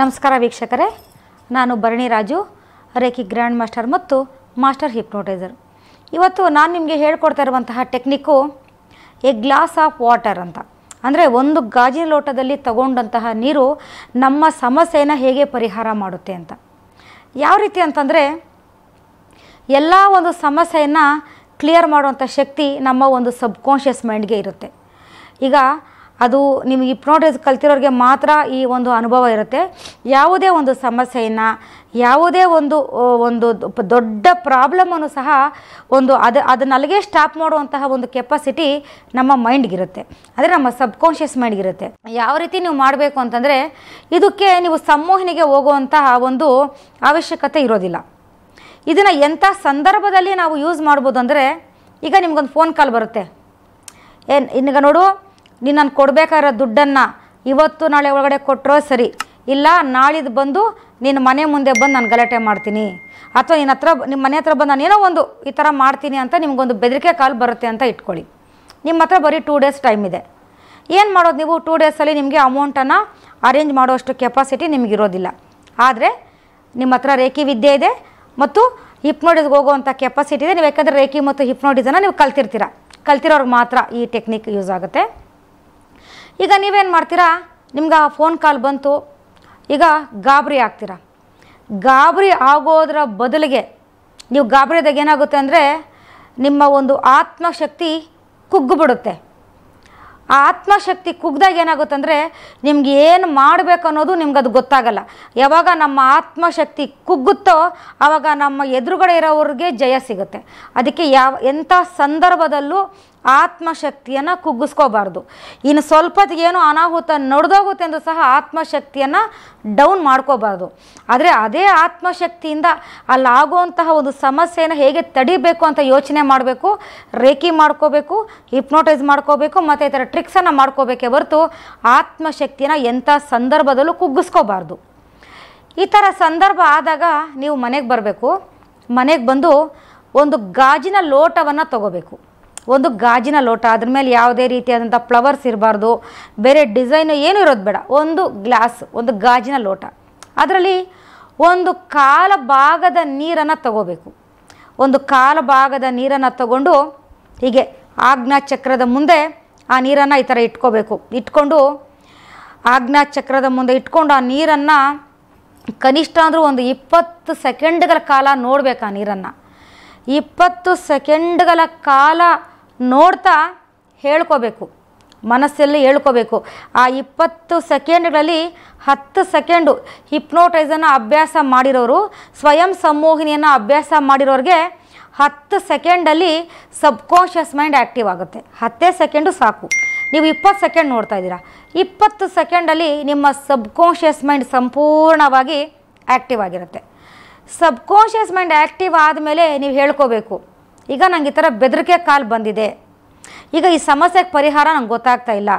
ನಮಸ್ಕಾರ ವೀಕ್ಷಕರೇ ನಾನು Bharani Raju reiki grand master ಮತ್ತು ಮಾಸ್ಟರ್ ಹಿಪ್ನೋಟೈಸರ್ ಇವತ್ತು ನಾನು ನಿಮಗೆ ಹೇಳ್ಕೊಡ್ತಾ ಇರುವಂತಹ technique a glass of water ಅಂತ ಅಂದರೆ ಒಂದು ಗಾಜಿನ ಲೋಟದಲ್ಲಿ ತಗೊಂಡಂತಹ ನೀರು ನಮ್ಮ ಸಮಸ್ಯೆನ ಹೇಗೆ ಪರಿಹಾರ ಮಾಡುತ್ತೆ ಅಂತ ಯಾವ ರೀತಿ ಅಂತಂದರೆ ಎಲ್ಲ ಒಂದು ಸಮಸ್ಯೆಯನ್ನು ಕ್ಲಿಯರ್ ಮಾಡುವಂಥ ಶಕ್ತಿ ನಮ್ಮ ಒಂದು ಸಬ್ಕಾನ್ಷಿಯಸ್ ಮೈಂಡ್ಗೆ ಇರುತ್ತೆ ಈಗ ಅದು ನಿಮಗೆ ಹಿಪ್ನೋಟೈಸ್ ಕಲ್ತಿರೋರಿಗೆ ಮಾತ್ರ ಈ ಒಂದು ಅನುಭವ ಇರುತ್ತೆ ಯಾವುದೇ ಒಂದು ಸಮಸ್ಯೆಯನ್ನು ಯಾವುದೇ ಒಂದು ಒಂದು ದೊಡ್ಡ ಪ್ರಾಬ್ಲಮನ್ನು ಸಹ ಒಂದು ಅದು ಅದನ್ನಲ್ಲಿಗೆ ಸ್ಟಾಪ್ ಮಾಡುವಂತಹ ಒಂದು ಕೆಪಾಸಿಟಿ ನಮ್ಮ ಮೈಂಡ್ಗಿರುತ್ತೆ ಅಂದರೆ ನಮ್ಮ ಸಬ್ಕಾನ್ಷಿಯಸ್ ಮೈಂಡ್ಗಿರುತ್ತೆ ಯಾವ ರೀತಿ ನೀವು ಮಾಡಬೇಕು ಅಂತಂದರೆ ಇದಕ್ಕೆ ನೀವು ಸಂಮೋಹನಿಗೆ ಹೋಗುವಂತಹ ಒಂದು ಅವಶ್ಯಕತೆ ಇರೋದಿಲ್ಲ ಇದನ್ನು ಎಂಥ ಸಂದರ್ಭದಲ್ಲಿ ನಾವು ಯೂಸ್ ಮಾಡ್ಬೋದು ಅಂದರೆ ಈಗ ನಿಮಗೊಂದು ಫೋನ್ ಕಾಲ್ ಬರುತ್ತೆ ಏನು ಈಗ ನೋಡು ನೀನು ನಾನು ಕೊಡಬೇಕಾಗಿರೋ ದುಡ್ಡನ್ನು ಇವತ್ತು ನಾಳೆ ಒಳಗಡೆ ಕೊಟ್ಟರೋ ಸರಿ ಇಲ್ಲ ನಾಳಿದ್ದು ಬಂದು ನಿನ್ನ ಮನೆ ಮುಂದೆ ಬಂದು ನಾನು ಗಲಾಟೆ ಮಾಡ್ತೀನಿ ಅಥವಾ ನಿನ್ನ ಹತ್ರ ನಿಮ್ಮ ಮನೆ ಹತ್ರ ಬಂದು ನಾನು ಏನೋ ಒಂದು ಈ ಥರ ಮಾಡ್ತೀನಿ ಅಂತ ನಿಮಗೊಂದು ಬೆದರಿಕೆ ಕಾಲು ಬರುತ್ತೆ ಅಂತ ಇಟ್ಕೊಳ್ಳಿ ನಿಮ್ಮ ಹತ್ರ ಬರೀ ಟೂ ಡೇಸ್ ಟೈಮ್ ಇದೆ ಏನು ಮಾಡೋದು ನೀವು ಟೂ ಡೇಸಲ್ಲಿ ನಿಮಗೆ ಅಮೌಂಟನ್ನು ಅರೇಂಜ್ ಮಾಡೋಷ್ಟು ಕೆಪಾಸಿಟಿ ನಿಮಗಿರೋದಿಲ್ಲ ಆದರೆ ನಿಮ್ಮ ಹತ್ರ ರೇಖಿ ವಿದ್ಯೆ ಇದೆ ಮತ್ತು ಹಿಪ್ನೋಡಿಸ್ಗೆ ಹೋಗುವಂಥ ಕೆಪಾಸಿಟಿ ಇದೆ ನೀವು ಯಾಕಂದರೆ ರೇಖಿ ಮತ್ತು ಹಿಪ್ನೋಡಿಸನ್ನು ನೀವು ಕಲ್ತಿರ್ತೀರ ಕಲ್ತಿರೋರ್ಗೆ ಮಾತ್ರ ಈ ಟೆಕ್ನಿಕ್ ಯೂಸ್ ಆಗುತ್ತೆ ಈಗ ನೀವೇನು ಮಾಡ್ತೀರಾ ನಿಮ್ಗೆ ಆ ಫೋನ್ ಕಾಲ್ ಬಂತು ಈಗ ಗಾಬರಿ ಆಗ್ತೀರಾ ಗಾಬರಿ ಆಗೋದರ ಬದಲಿಗೆ ನೀವು ಗಾಬರಿದಾಗ ಏನಾಗುತ್ತೆ ಅಂದರೆ ನಿಮ್ಮ ಒಂದು ಆತ್ಮಶಕ್ತಿ ಕುಗ್ಗುಬಿಡುತ್ತೆ ಆ ಆತ್ಮಶಕ್ತಿ ಕುಗ್ದಾಗ ಅಂದರೆ ನಿಮ್ಗೆ ಏನು ಮಾಡಬೇಕು ಅನ್ನೋದು ನಿಮ್ಗೆ ಅದು ಗೊತ್ತಾಗಲ್ಲ ಯಾವಾಗ ನಮ್ಮ ಆತ್ಮಶಕ್ತಿ ಕುಗ್ಗುತ್ತೋ ಆವಾಗ ನಮ್ಮ ಎದುರುಗಡೆ ಇರೋವ್ರಿಗೆ ಜಯ ಸಿಗುತ್ತೆ ಅದಕ್ಕೆ ಯಾವ ಎಂಥ ಸಂದರ್ಭದಲ್ಲೂ ಆತ್ಮಶಕ್ತಿಯನ್ನು ಕುಗ್ಗಿಸ್ಕೋಬಾರ್ದು ಇನ್ನು ಸ್ವಲ್ಪತ್ತಿಗೆ ಏನೋ ಅನಾಹುತ ನಡೆದೋಗುತ್ತೆ ಅಂದರೂ ಸಹ ಆತ್ಮಶಕ್ತಿಯನ್ನು ಡೌನ್ ಮಾಡ್ಕೋಬಾರ್ದು ಆದರೆ ಅದೇ ಆತ್ಮಶಕ್ತಿಯಿಂದ ಅಲ್ಲಾಗುವಂತಹ ಒಂದು ಸಮಸ್ಯೆಯನ್ನು ಹೇಗೆ ತಡಿಬೇಕು ಅಂತ ಯೋಚನೆ ಮಾಡಬೇಕು ರೇಖಿ ಮಾಡ್ಕೋಬೇಕು ಹಿಪ್ನೋಟೈಸ್ ಮಾಡ್ಕೋಬೇಕು ಮತ್ತು ಈ ಥರ ಫಿಕ್ಸನ್ನು ಮಾಡ್ಕೋಬೇಕೆ ಹೊರತು ಆತ್ಮಶಕ್ತಿನ ಎಂಥ ಸಂದರ್ಭದಲ್ಲೂ ಕುಗ್ಗಿಸ್ಕೋಬಾರ್ದು ಈ ಥರ ಸಂದರ್ಭ ಆದಾಗ ನೀವು ಮನೆಗೆ ಬರಬೇಕು ಮನೆಗೆ ಬಂದು ಒಂದು ಗಾಜಿನ ಲೋಟವನ್ನು ತಗೋಬೇಕು ಒಂದು ಗಾಜಿನ ಲೋಟ ಅದ್ರ ಮೇಲೆ ಯಾವುದೇ ರೀತಿಯಾದಂಥ ಫ್ಲವರ್ಸ್ ಇರಬಾರ್ದು ಬೇರೆ ಡಿಸೈನು ಏನು ಇರೋದು ಬೇಡ ಒಂದು ಗ್ಲಾಸ್ ಒಂದು ಗಾಜಿನ ಲೋಟ ಅದರಲ್ಲಿ ಒಂದು ಕಾಲ ಭಾಗದ ನೀರನ್ನು ತಗೋಬೇಕು ಒಂದು ಕಾಲ ಭಾಗದ ನೀರನ್ನು ತಗೊಂಡು ಹೀಗೆ ಚಕ್ರದ ಮುಂದೆ ಆ ನೀರನ್ನು ಈ ಥರ ಇಟ್ಕೋಬೇಕು ಇಟ್ಕೊಂಡು ಆಜ್ಞಾ ಚಕ್ರದ ಮುಂದೆ ಇಟ್ಕೊಂಡು ಆ ನೀರನ್ನು ಕನಿಷ್ಠ ಅಂದರೂ ಒಂದು ಇಪ್ಪತ್ತು ಸೆಕೆಂಡ್ಗಳ ಕಾಲ ನೋಡಬೇಕು ಆ ನೀರನ್ನು ಇಪ್ಪತ್ತು ಸೆಕೆಂಡ್ಗಳ ಕಾಲ ನೋಡ್ತಾ ಹೇಳ್ಕೋಬೇಕು ಮನಸ್ಸಲ್ಲಿ ಹೇಳ್ಕೋಬೇಕು ಆ ಇಪ್ಪತ್ತು ಸೆಕೆಂಡ್ಗಳಲ್ಲಿ ಹತ್ತು ಸೆಕೆಂಡು ಹಿಪ್ನೋಟೈಸನ್ನು ಅಭ್ಯಾಸ ಮಾಡಿರೋರು ಸ್ವಯಂ ಸಂಮೋಹಿನಿಯನ್ನು ಅಭ್ಯಾಸ ಮಾಡಿರೋರಿಗೆ ಹತ್ತು ಸೆಕೆಂಡಲ್ಲಿ ಸಬ್ಕಾನ್ಷಿಯಸ್ ಮೈಂಡ್ ಆ್ಯಕ್ಟಿವ್ ಆಗುತ್ತೆ ಹತ್ತೇ ಸೆಕೆಂಡು ಸಾಕು ನೀವು ಇಪ್ಪತ್ತು ಸೆಕೆಂಡ್ ನೋಡ್ತಾ ಇದ್ದೀರಾ ಇಪ್ಪತ್ತು ಸೆಕೆಂಡಲ್ಲಿ ನಿಮ್ಮ ಸಬ್ಕಾನ್ಷಿಯಸ್ ಮೈಂಡ್ ಸಂಪೂರ್ಣವಾಗಿ ಆ್ಯಕ್ಟಿವ್ ಆಗಿರುತ್ತೆ ಸಬ್ಕಾನ್ಷಿಯಸ್ ಮೈಂಡ್ ಆ್ಯಕ್ಟಿವ್ ಆದಮೇಲೆ ನೀವು ಹೇಳ್ಕೋಬೇಕು ಈಗ ನಂಗೆ ಈ ಥರ ಬೆದರಿಕೆ ಕಾಲು ಬಂದಿದೆ ಈಗ ಈ ಸಮಸ್ಯೆಗೆ ಪರಿಹಾರ ನಂಗೆ ಗೊತ್ತಾಗ್ತಾ ಇಲ್ಲ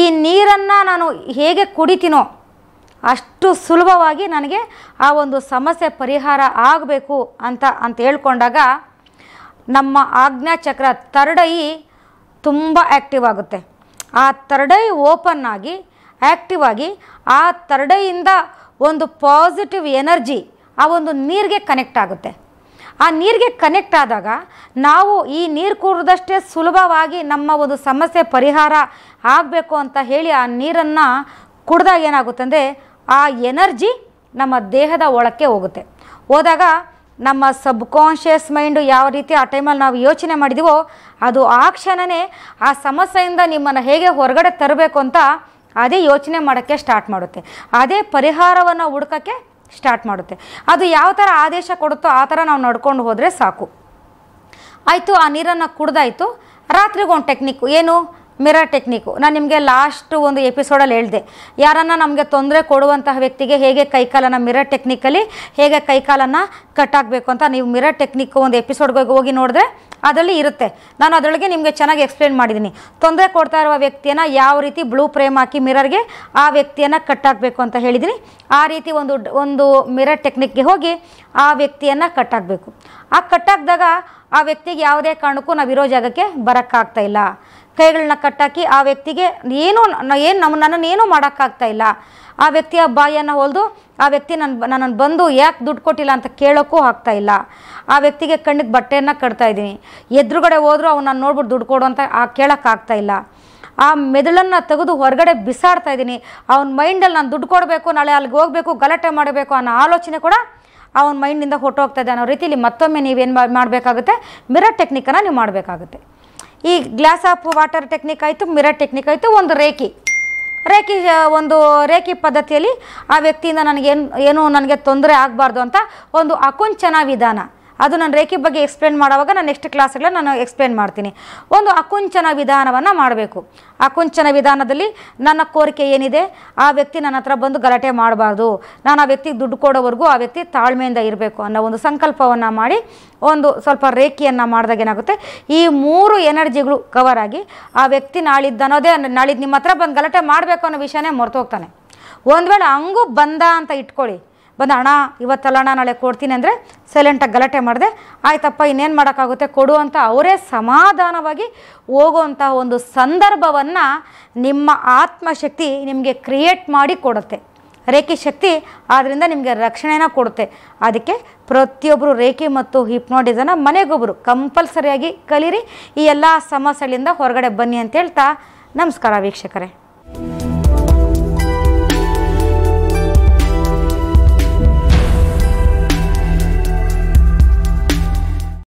ಈ ನೀರನ್ನು ನಾನು ಹೇಗೆ ಕುಡಿತೀನೋ ಅಷ್ಟು ಸುಲಭವಾಗಿ ನನಗೆ ಆ ಒಂದು ಸಮಸ್ಯೆ ಪರಿಹಾರ ಆಗಬೇಕು ಅಂತ ಅಂತ ಹೇಳ್ಕೊಂಡಾಗ ನಮ್ಮ ಆಜ್ಞಾಚಕ್ರ ತರಡೈ ತುಂಬ ಆ್ಯಕ್ಟಿವ್ ಆಗುತ್ತೆ ಆ ತರಡೈ ಓಪನ್ ಆಗಿ ಆ್ಯಕ್ಟಿವ್ ಆಗಿ ಆ ತರಡೈಯಿಂದ ಒಂದು ಪಾಸಿಟಿವ್ ಎನರ್ಜಿ ಆ ಒಂದು ನೀರಿಗೆ ಕನೆಕ್ಟ್ ಆಗುತ್ತೆ ಆ ನೀರಿಗೆ ಕನೆಕ್ಟ್ ಆದಾಗ ನಾವು ಈ ನೀರು ಕುಡಿದಷ್ಟೇ ಸುಲಭವಾಗಿ ನಮ್ಮ ಒಂದು ಸಮಸ್ಯೆ ಪರಿಹಾರ ಆಗಬೇಕು ಅಂತ ಹೇಳಿ ಆ ನೀರನ್ನು ಕುಡ್ದಾಗ ಏನಾಗುತ್ತೆ ಅಂದರೆ ಆ ಎನರ್ಜಿ ನಮ್ಮ ದೇಹದ ಒಳಕ್ಕೆ ಹೋಗುತ್ತೆ ಹೋದಾಗ ನಮ್ಮ ಸಬ್ ಕಾನ್ಷಿಯಸ್ ಮೈಂಡು ಯಾವ ರೀತಿ ಆ ಟೈಮಲ್ಲಿ ನಾವು ಯೋಚನೆ ಮಾಡಿದೀವೋ ಅದು ಆ ಕ್ಷಣವೇ ಆ ಸಮಸ್ಯೆಯಿಂದ ನಿಮ್ಮನ್ನು ಹೇಗೆ ಹೊರಗಡೆ ತರಬೇಕು ಅಂತ ಅದೇ ಯೋಚನೆ ಮಾಡೋಕ್ಕೆ ಸ್ಟಾರ್ಟ್ ಮಾಡುತ್ತೆ ಅದೇ ಪರಿಹಾರವನ್ನು ಹುಡ್ಕೋಕ್ಕೆ ಸ್ಟಾರ್ಟ್ ಮಾಡುತ್ತೆ ಅದು ಯಾವ ಥರ ಆದೇಶ ಕೊಡುತ್ತೋ ಆ ಥರ ನಾವು ನಡ್ಕೊಂಡು ಹೋದರೆ ಸಾಕು ಆಯಿತು ಆ ನೀರನ್ನು ಕುಡ್ದಾಯಿತು ರಾತ್ರಿಗೊಂದು ಟೆಕ್ನಿಕ್ ಏನು ಮಿರರ್ ಟೆಕ್ನಿಕ್ಕು ನಾನು ನಿಮಗೆ ಲಾಸ್ಟ್ ಒಂದು ಎಪಿಸೋಡಲ್ಲಿ ಹೇಳಿದೆ ಯಾರನ್ನ ನಮಗೆ ತೊಂದರೆ ಕೊಡುವಂತಹ ವ್ಯಕ್ತಿಗೆ ಹೇಗೆ ಕೈಕಾಲನ್ನು ಮಿರರ್ ಟೆಕ್ನಿಕಲ್ಲಿ ಹೇಗೆ ಕೈಕಾಲನ್ನು ಕಟ್ ಆಗಬೇಕು ಅಂತ ನೀವು ಮಿರರ್ ಟೆಕ್ನಿಕ್ ಒಂದು ಎಪಿಸೋಡ್ಗೆ ಹೋಗಿ ನೋಡಿದ್ರೆ ಅದರಲ್ಲಿ ಇರುತ್ತೆ ನಾನು ಅದರೊಳಗೆ ನಿಮಗೆ ಚೆನ್ನಾಗಿ ಎಕ್ಸ್ಪ್ಲೇನ್ ಮಾಡಿದ್ದೀನಿ ತೊಂದರೆ ಕೊಡ್ತಾ ಇರುವ ವ್ಯಕ್ತಿಯನ್ನು ಯಾವ ರೀತಿ ಬ್ಲೂ ಫ್ರೇಮ್ ಹಾಕಿ ಮಿರರ್ಗೆ ಆ ವ್ಯಕ್ತಿಯನ್ನು ಕಟ್ ಆಗಬೇಕು ಅಂತ ಹೇಳಿದ್ದೀನಿ ಆ ರೀತಿ ಒಂದು ಒಂದು ಮಿರರ್ ಟೆಕ್ನಿಕ್ಗೆ ಹೋಗಿ ಆ ವ್ಯಕ್ತಿಯನ್ನು ಕಟ್ ಆಗಬೇಕು ಆ ಕಟ್ಟಾಕಿದಾಗ ಆ ವ್ಯಕ್ತಿಗೆ ಯಾವುದೇ ಕಾರಣಕ್ಕೂ ನಾವು ಇರೋ ಜಾಗಕ್ಕೆ ಬರೋಕ್ಕಾಗ್ತಾ ಇಲ್ಲ ಕೈಗಳನ್ನ ಕಟ್ಟಾಕಿ ಆ ವ್ಯಕ್ತಿಗೆ ಏನೂ ಏನು ನಮ್ಮ ನನ್ನನ್ನು ಏನೂ ಮಾಡೋಕ್ಕಾಗ್ತಾ ಇಲ್ಲ ಆ ವ್ಯಕ್ತಿಯ ಬಾಯಿಯನ್ನು ಹೊಲಿದು ಆ ವ್ಯಕ್ತಿ ನನ್ನ ನನ್ನನ್ನು ಬಂದು ಯಾಕೆ ದುಡ್ಡು ಕೊಟ್ಟಿಲ್ಲ ಅಂತ ಕೇಳೋಕ್ಕೂ ಆಗ್ತಾ ಇಲ್ಲ ಆ ವ್ಯಕ್ತಿಗೆ ಕಣ್ಣಿಗೆ ಬಟ್ಟೆಯನ್ನು ಕಟ್ತಾ ಇದ್ದೀನಿ ಎದುರುಗಡೆ ಹೋದರೂ ನಾನು ನೋಡ್ಬಿಟ್ಟು ದುಡ್ಡು ಕೊಡು ಅಂತ ಆ ಕೇಳೋಕ್ಕಾಗ್ತಾ ಇಲ್ಲ ಆ ಮೆದುಳನ್ನು ತೆಗೆದು ಹೊರಗಡೆ ಬಿಸಾಡ್ತಾ ಇದ್ದೀನಿ ಅವನ ಮೈಂಡಲ್ಲಿ ನಾನು ದುಡ್ಡು ಕೊಡಬೇಕು ನಾಳೆ ಅಲ್ಲಿಗೆ ಹೋಗಬೇಕು ಗಲಾಟೆ ಮಾಡಬೇಕು ಅನ್ನೋ ಆಲೋಚನೆ ಕೂಡ ಅವನ ಮೈಂಡಿಂದ ಹೊಟ್ಟೋಗ್ತಾ ಇದೆ ಅನ್ನೋ ರೀತಿಯಲ್ಲಿ ಮತ್ತೊಮ್ಮೆ ನೀವೇನು ಮಾಡಬೇಕಾಗುತ್ತೆ ಮಿರರ್ ಟೆಕ್ನಿಕನ್ನು ನೀವು ಮಾಡಬೇಕಾಗುತ್ತೆ ಈ ಗ್ಲಾಸ್ ಆಫ್ ವಾಟರ್ ಟೆಕ್ನಿಕ್ ಆಯಿತು ಮಿರರ್ ಟೆಕ್ನಿಕ್ ಆಯಿತು ಒಂದು ರೇಖಿ ರೇಖಿ ಒಂದು ರೇಖಿ ಪದ್ಧತಿಯಲ್ಲಿ ಆ ವ್ಯಕ್ತಿಯಿಂದ ನನಗೇನು ಏನು ನನಗೆ ತೊಂದರೆ ಆಗಬಾರ್ದು ಅಂತ ಒಂದು ಅಕುಂಚನ ವಿಧಾನ ಅದು ನಾನು ರೇಖೆ ಬಗ್ಗೆ ಎಕ್ಸ್ಪ್ಲೇನ್ ಮಾಡುವಾಗ ನಾನು ನೆಕ್ಸ್ಟ್ ಕ್ಲಾಸ್ಗಳ ನಾನು ಎಕ್ಸ್ಪ್ಲೇನ್ ಮಾಡ್ತೀನಿ ಒಂದು ಅಕುಂಚನ ವಿಧಾನವನ್ನು ಮಾಡಬೇಕು ಅಕುಂಚನ ವಿಧಾನದಲ್ಲಿ ನನ್ನ ಕೋರಿಕೆ ಏನಿದೆ ಆ ವ್ಯಕ್ತಿ ನನ್ನ ಹತ್ರ ಬಂದು ಗಲಾಟೆ ಮಾಡಬಾರ್ದು ನಾನು ಆ ವ್ಯಕ್ತಿಗೆ ದುಡ್ಡು ಕೊಡೋವರೆಗೂ ಆ ವ್ಯಕ್ತಿ ತಾಳ್ಮೆಯಿಂದ ಇರಬೇಕು ಅನ್ನೋ ಒಂದು ಸಂಕಲ್ಪವನ್ನು ಮಾಡಿ ಒಂದು ಸ್ವಲ್ಪ ರೇಖೆಯನ್ನು ಮಾಡಿದಾಗ ಏನಾಗುತ್ತೆ ಈ ಮೂರು ಎನರ್ಜಿಗಳು ಕವರ್ ಆಗಿ ಆ ವ್ಯಕ್ತಿ ನಾಳಿದ್ದು ಅನ್ನೋದೇ ನಾಳಿದ್ದು ನಿಮ್ಮ ಹತ್ರ ಬಂದು ಗಲಾಟೆ ಮಾಡಬೇಕು ಅನ್ನೋ ವಿಷಯನೇ ಹೋಗ್ತಾನೆ ಒಂದು ವೇಳೆ ಹಂಗೂ ಬಂದ ಅಂತ ಇಟ್ಕೊಳ್ಳಿ ಬಂದು ಹಣ ಇವತ್ತಲ್ಲಣ ನಾಳೆ ಕೊಡ್ತೀನಿ ಅಂದರೆ ಸೈಲೆಂಟಾಗಿ ಗಲಾಟೆ ಮಾಡಿದೆ ಆಯ್ತಪ್ಪ ಇನ್ನೇನು ಮಾಡೋಕ್ಕಾಗುತ್ತೆ ಕೊಡು ಅಂತ ಅವರೇ ಸಮಾಧಾನವಾಗಿ ಹೋಗುವಂಥ ಒಂದು ಸಂದರ್ಭವನ್ನು ನಿಮ್ಮ ಆತ್ಮಶಕ್ತಿ ನಿಮಗೆ ಕ್ರಿಯೇಟ್ ಮಾಡಿ ಕೊಡುತ್ತೆ ರೇಖೆ ಶಕ್ತಿ ಆದ್ದರಿಂದ ನಿಮಗೆ ರಕ್ಷಣೆನ ಕೊಡುತ್ತೆ ಅದಕ್ಕೆ ಪ್ರತಿಯೊಬ್ಬರು ರೇಖೆ ಮತ್ತು ಹಿಪ್ನೋಟಿಸನ ಮನೆಗೊಬ್ಬರು ಕಂಪಲ್ಸರಿಯಾಗಿ ಕಲೀರಿ ಈ ಎಲ್ಲ ಸಮಸ್ಯೆಗಳಿಂದ ಹೊರಗಡೆ ಬನ್ನಿ ಅಂತ ಹೇಳ್ತಾ ನಮಸ್ಕಾರ ವೀಕ್ಷಕರೇ